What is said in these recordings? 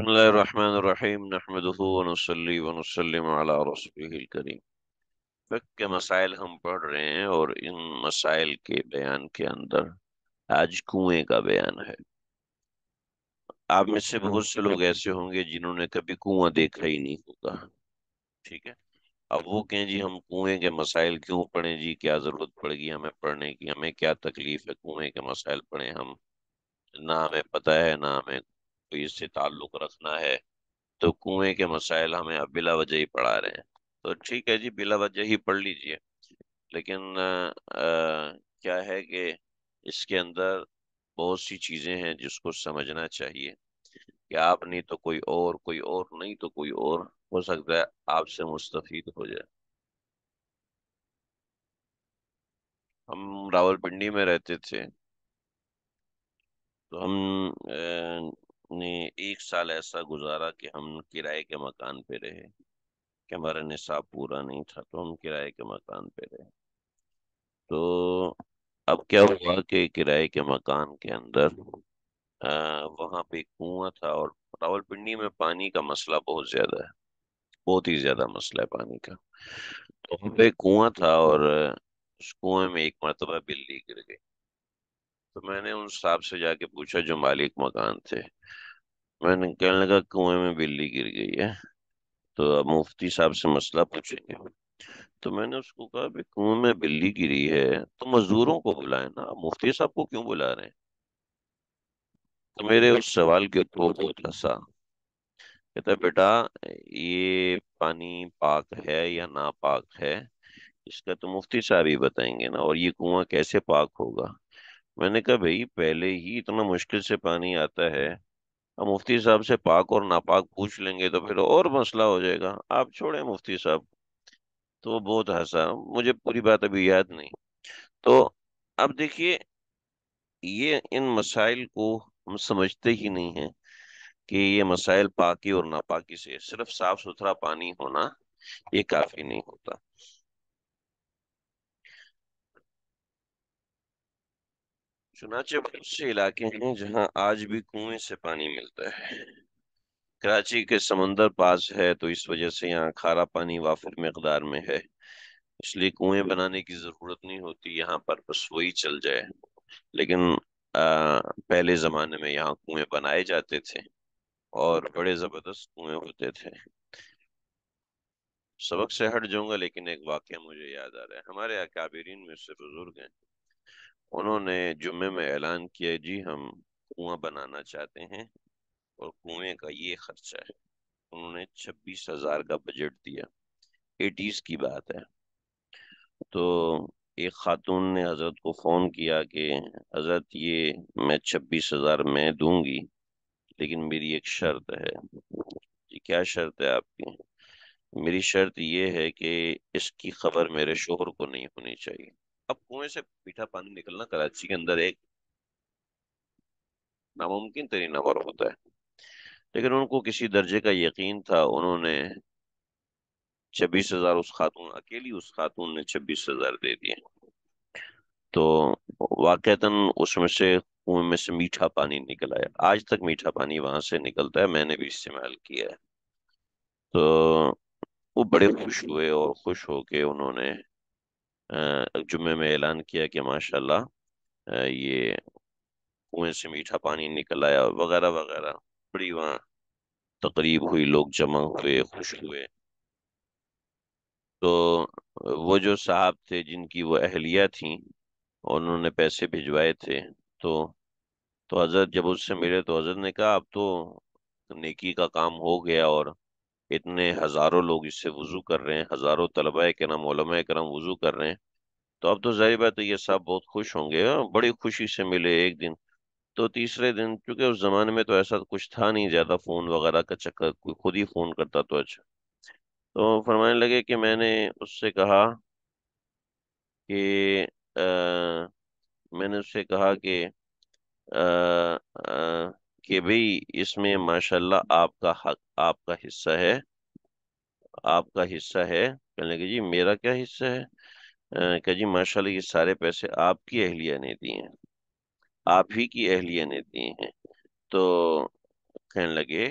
मसाइल हम पढ़ रहे हैं और इन मसाइल के बयान के अंदर आज कुएं का बयान है आप में से बहुत से लोग ऐसे होंगे जिन्होंने कभी कुआ देखा ही नहीं होगा ठीक है अब वो कहें जी हम कुएं के मसाइल क्यों पढ़े जी क्या ज़रूरत पड़ेगी हमें पढ़ने की हमें क्या तकलीफ़ है कुएं के मसाइल पढ़े हम ना हमें पता है ना हमें को इससे ताल्लुक रखना है तो कुएं के मसाइल हमें अब बिला वजह ही पढ़ा रहे हैं तो ठीक है जी बिला वजह ही पढ़ लीजिए लेकिन आ, क्या है कि इसके अंदर बहुत सी चीज़ें हैं जिसको समझना चाहिए कि आप नहीं तो कोई और कोई और नहीं तो कोई और हो सकता है आपसे मुस्तफ़ हो जाए हम रावलपिंडी में रहते थे तो हम ने एक साल ऐसा गुजारा कि हम किराए के मकान पे रहे कि हमारा निसाब पूरा नहीं था तो हम किराए के मकान पे रहे तो अब क्या हुआ कि किराए के मकान के अंदर वहाँ पे कुआं था और रावलपिंडी में पानी का मसला बहुत ज्यादा है बहुत ही ज्यादा मसला है पानी का तो वहाँ पे कुआं था और उस कुएं में एक मरतबा बिल्ली गिर गई तो मैंने उन साहब से जाके पूछा जो मालिक मकान थे मैंने कहने लगा कुएं में बिल्ली गिर गई है तो अब मुफ्ती साहब से मसला पूछेंगे तो मैंने उसको कहा भाई कुएं में बिल्ली गिरी है तो मजदूरों को बुलाए ना मुफ्ती साहब को क्यों बुला रहे हैं तो मेरे उस सवाल के ऊपर बहुत हंसा कहता बेटा ये पानी पाक है या ना पाक है इसका तो मुफ्ती साहब ही बताएंगे ना और ये कुआं कैसे पाक होगा मैंने कहा भाई पहले ही इतना मुश्किल से पानी आता है मुफ्ती साहब से पाक और नापाक पूछ लेंगे तो फिर और मसला हो जाएगा आप छोड़े मुफ्ती साहब तो बहुत हंसा मुझे पूरी बात अभी याद नहीं तो अब देखिए ये इन मसाइल को हम समझते ही नहीं हैं कि ये मसाइल पाकी और नापाकी से सिर्फ साफ सुथरा पानी होना ये काफी नहीं होता चुनाचे बहुत से इलाके हैं जहां आज भी कुएं से पानी मिलता है कराची के समंदर पास है तो इस वजह से यहाँ खारा पानी वाफर मकदार में है इसलिए कुएं बनाने की ज़रूरत नहीं होती यहाँ पर बस वही चल जाए लेकिन आ, पहले ज़माने में यहाँ कुएं बनाए जाते थे और बड़े ज़बरदस्त कुएं होते थे सबक से हट जाऊंगा लेकिन एक वाक्य मुझे याद आ रहा है हमारे अकाबरीन में से बुजुर्ग हैं उन्होंने जुम्मे में ऐलान किया जी हम कुआं बनाना चाहते हैं और कुएं का ये खर्चा है उन्होंने छब्बीस हजार का बजट दिया एटीज़ की बात है तो एक खातून ने हजरत को फ़ोन किया कि हजरत ये मैं छब्बीस हजार में दूंगी लेकिन मेरी एक शर्त है जी क्या शर्त है आपकी मेरी शर्त ये है कि इसकी खबर मेरे शोहर को नहीं होनी चाहिए अब कुएं से मीठा पानी निकलना कराची के अंदर एक नामुमकिन तरीन अवर होता है लेकिन उनको किसी दर्जे का यकीन था उन्होंने छब्बीस हजार उस खातून अकेली उस खातून ने छब्बीस हजार दे दिए तो वाकता उसमें से कुएं में से मीठा पानी निकल आया आज तक मीठा पानी वहां से निकलता है मैंने भी इस्तेमाल किया है तो वो बड़े खुश हुए और खुश होके उन्होंने जुम्मे में ऐलान किया कि माशाल्लाह ये कुएं से मीठा पानी निकल आया वगैरह वगैरह बड़ी वहाँ तकरीब हुई लोग जमा हुए खुश हुए तो वो जो साहब थे जिनकी वो अहलिया थी उन्होंने पैसे भिजवाए थे तो तो हजरत जब उससे मिले तो हजरत ने कहा अब तो नेकी का काम हो गया और इतने हज़ारों लोग इससे वज़ू कर रहे हैं हज़ारों तलबा के नाम मौलम करम वज़ू कर रहे हैं तो अब तो जाहिर बात है ये साहब बहुत खुश होंगे हाँ, बड़ी खुशी से मिले एक दिन तो तीसरे दिन चूंकि उस जमाने में तो ऐसा कुछ था नहीं ज्यादा फोन वगैरह का चक्कर कोई खुद ही फोन करता तो अच्छा तो फरमाने लगे कि मैंने उससे कहा कि आ, मैंने उससे कहा कि आ, आ, कि भाई इसमें माशाल्लाह आपका हक आपका हिस्सा है आपका हिस्सा है कहने लगे जी मेरा क्या हिस्सा है कि जी माशाल्लाह ये सारे पैसे आपकी अहलिया ने दिए हैं आप ही की अहलिया ने दिए हैं तो कहने लगे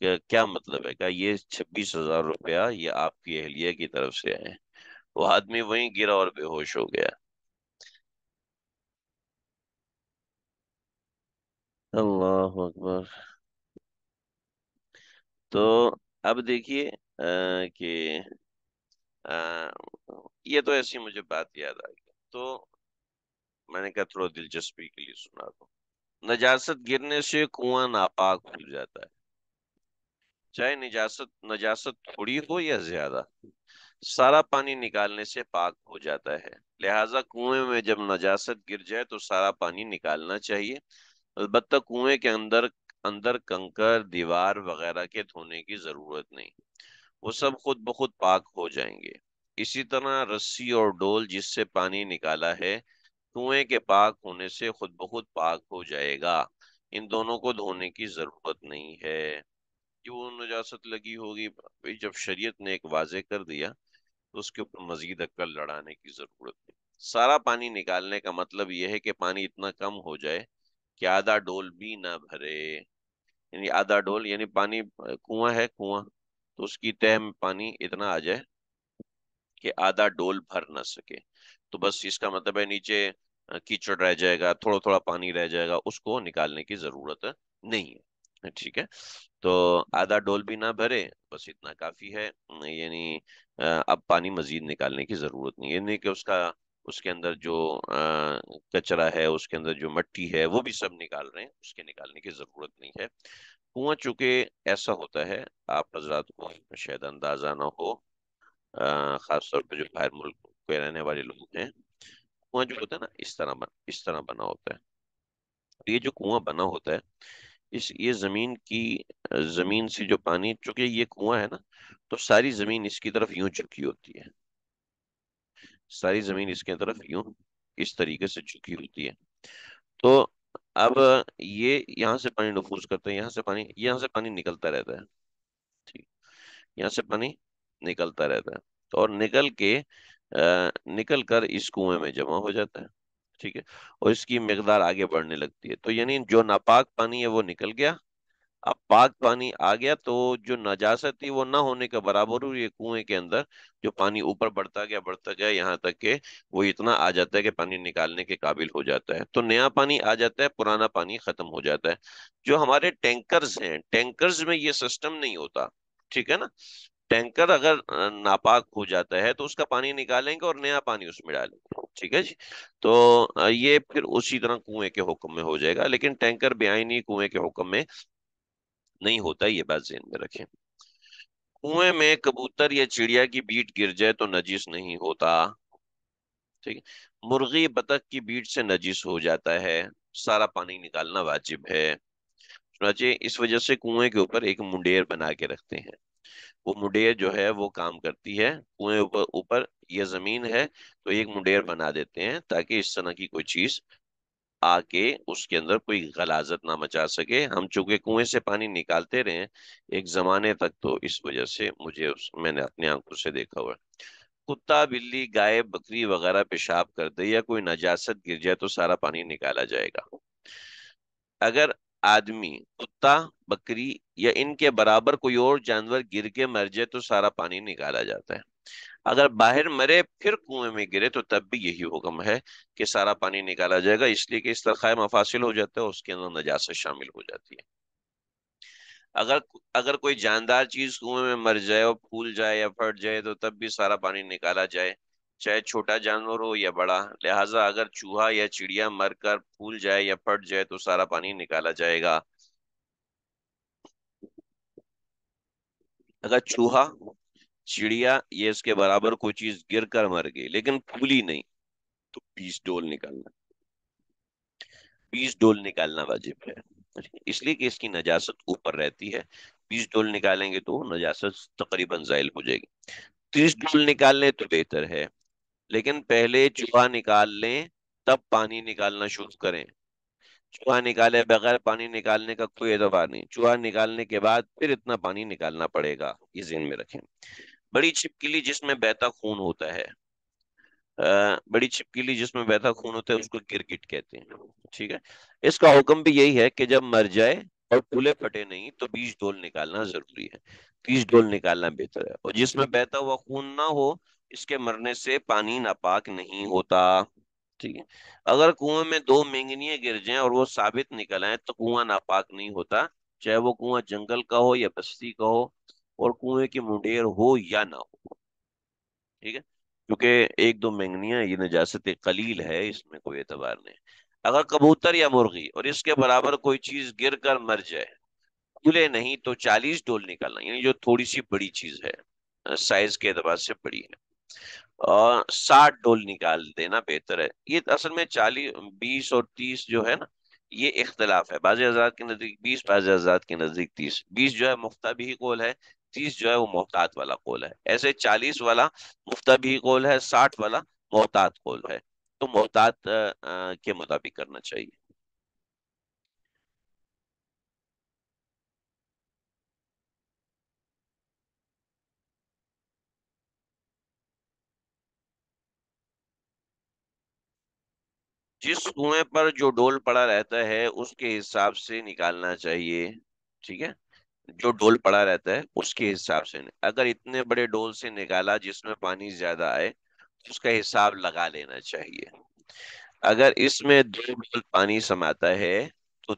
क्या, क्या मतलब है क्या ये छब्बीस हजार रुपया ये आपकी अहलिया की तरफ से आए वो आदमी वहीं गिरा और बेहोश हो गया अल्लाह अकबर तो अब देखिए कि आ, ये तो ऐसी मुझे बात याद आ गई तो मैंने कहा थोड़ा दिलचस्पी के लिए सुना दो नजासत गिरने से कुआं नापाक हो जाता है चाहे निजासत नजासत थोड़ी हो या ज्यादा सारा पानी निकालने से पाक हो जाता है लिहाजा कुएं में जब नजासत गिर जाए तो सारा पानी निकालना चाहिए अलबत्त कुएं के अंदर अंदर कंकर दीवार वगैरह के धोने की जरूरत नहीं वो सब खुद ब खुद पाक हो जाएंगे इसी तरह रस्सी और डोल जिससे पानी निकाला है कुएं के पाक होने से खुद ब खुद पाक हो जाएगा इन दोनों को धोने की जरूरत नहीं है जो नजासत लगी होगी जब शरीयत ने एक वाजे कर दिया तो उसके ऊपर मजीद अक्कल लड़ाने की जरूरत नहीं सारा पानी निकालने का मतलब यह है कि पानी इतना कम हो जाए कि आधा डोल भी ना भरे यानी आधा डोल यानी पानी कुआं है कुआं तो उसकी तह में पानी इतना आ जाए कि आधा डोल भर ना सके तो बस इसका मतलब है नीचे कीचड़ रह जाएगा थोड़ा थोड़ा पानी रह जाएगा उसको निकालने की जरूरत नहीं है ठीक है तो आधा डोल भी ना भरे बस इतना काफी है यानी अब पानी मजीद निकालने की जरूरत नहीं है नहीं कि उसका उसके अंदर जो कचरा है उसके अंदर जो मट्टी है वो भी सब निकाल रहे हैं उसके निकालने की जरूरत नहीं है कुआं चूंकि ऐसा होता है आप हजरात को शायद अंदाजा ना हो ख़ासतौर पर जो बाहर मुल्क के रहने वाले लोग हैं कुआं जो होता है ना इस तरह बन, इस तरह बना होता है ये जो कुआं बना होता है इस ये ज़मीन की ज़मीन से जो पानी चूंकि ये कुआं है ना तो सारी ज़मीन इसकी तरफ यूं झुकी होती है सारी ज़मीन इसके तरफ यूं इस तरीके से झुकी होती है तो अब ये यहाँ से पानी नफूज करते हैं यहाँ से पानी यहाँ से पानी निकलता रहता है ठीक यहाँ से पानी निकलता रहता है तो और निकल के आ, निकल कर इस कुएं में जमा हो जाता है ठीक है और इसकी मकदार आगे बढ़ने लगती है तो यानी जो नापाक पानी है वो निकल गया अब पाक पानी आ गया तो जो नजासत थी वो ना होने के बराबर हुई कुएं के अंदर जो पानी ऊपर बढ़ता गया बढ़ता गया यहाँ तक के वो इतना आ जाता है कि पानी निकालने के काबिल हो जाता है तो नया पानी आ जाता है पुराना पानी खत्म हो जाता है जो हमारे टैंकर्स हैं टैंकर्स में ये सिस्टम नहीं होता ठीक है ना टैंकर अगर नापाक हो जाता है तो उसका पानी निकालेंगे और नया पानी उसमें डालेंगे ठीक है जी तो ये फिर उसी तरह कुएं के हुक्म में हो जाएगा लेकिन टैंकर बेआईनी कुएं के हुक्म में नहीं होता ये बात जेन में रखें कुएं में कबूतर या चिड़िया की बीट गिर जाए तो नजीस नहीं होता ठीक मुर्गी बतख की बीट से नजीस हो जाता है सारा पानी निकालना वाजिब है चुनाचे इस वजह से कुएं के ऊपर एक मुंडेर बना के रखते हैं वो मुंडेर जो है वो काम करती है कुएं ऊपर ऊपर ये जमीन है तो एक मुंडेर बना देते हैं ताकि इस तरह की कोई चीज आके उसके अंदर कोई गलाजत ना मचा सके हम चूंकि कुएं से पानी निकालते रहे एक जमाने तक तो इस वजह से मुझे उस, मैंने अपनी आंखों से देखा हुआ कुत्ता बिल्ली गाय बकरी वगैरह पेशाब कर दे या कोई नजासत गिर जाए तो सारा पानी निकाला जाएगा अगर आदमी कुत्ता बकरी या इनके बराबर कोई और जानवर गिर के मर जाए तो सारा पानी निकाला जाता है अगर बाहर मरे फिर कुएं में गिरे तो तब भी यही हुक्म है कि सारा पानी निकाला जाएगा इसलिए कि इस तरह मफासिल हो जाता है उसके अंदर नजास्त शामिल हो जाती है अगर अगर कोई जानदार चीज कुएं में मर जाए और फूल जाए या फट जाए तो तब भी सारा पानी निकाला जाए चाहे छोटा जानवर हो या बड़ा लिहाजा अगर चूहा या चिड़िया मरकर फूल जाए या फट जाए तो सारा पानी निकाला जाएगा अगर चूहा चिड़िया ये इसके बराबर कोई चीज गिर कर मर गई लेकिन फूली नहीं तो बीस डोल निकालना बीस डोल निकालना वाजिब है इसलिए कि इसकी नजासत ऊपर रहती है बीस डोल निकालेंगे तो नजासत तकरीबन जायल हो जाएगी तीस डोल निकाल लें तो बेहतर है लेकिन पहले चूहा निकाल लें तब पानी निकालना शुरू करें चूहा निकाले बगैर पानी निकालने का कोई एतबार नहीं चूहा निकालने के बाद फिर इतना पानी निकालना पड़ेगा ये जेन में रखें बड़ी छिपकली जिसमें बहता खून होता है आ, बड़ी छिपकली जिसमें बहता खून होता है उसको क्रिकेट कहते हैं ठीक है इसका हुक्म भी यही है कि जब मर जाए और फूले फटे नहीं तो बीज डोल निकालना जरूरी है बीज डोल निकालना बेहतर है और जिसमें बहता हुआ खून ना हो इसके मरने से पानी नापाक नहीं होता ठीक है अगर कुएं में दो मेंगनिया गिर जाएं और वो साबित निकल आए तो कुआं नापाक नहीं होता चाहे वो कुआं जंगल का हो या बस्ती का हो और कुएं की मुंडेर हो या ना हो ठीक है क्योंकि एक दो मैंगनिया ये नजास्त कलील है इसमें कोई एतबार नहीं अगर कबूतर या मुर्गी और इसके बराबर कोई चीज गिर कर मर जाए खुले नहीं तो चालीस डोल निकालना यानी जो थोड़ी सी बड़ी चीज है साइज के एतबार से बड़ी है और साठ डोल निकाल देना बेहतर है ये असल में चालीस बीस और तीस जो है ना ये इख्तलाफ है बाज आजाद के नजदीक बीस बाज आजाद के नजदीक तीस बीस जो है मुफ्ता भी कौल है तीस जो है वो मोहतात वाला कौल है ऐसे चालीस वाला मुफ्तबी कौल है साठ वाला मोहतात कौल है तो मोहतात के मुताबिक करना चाहिए जिस कुएं पर जो डोल पड़ा रहता है उसके हिसाब से निकालना चाहिए ठीक है जो डोल पड़ा रहता है उसके हिसाब से अगर इतने बड़े डोल से निकाला जिसमें पानी ज्यादा आए तो उसका हिसाब लगा लेना चाहिए अगर इसमें दो डोल पानी समाता है तो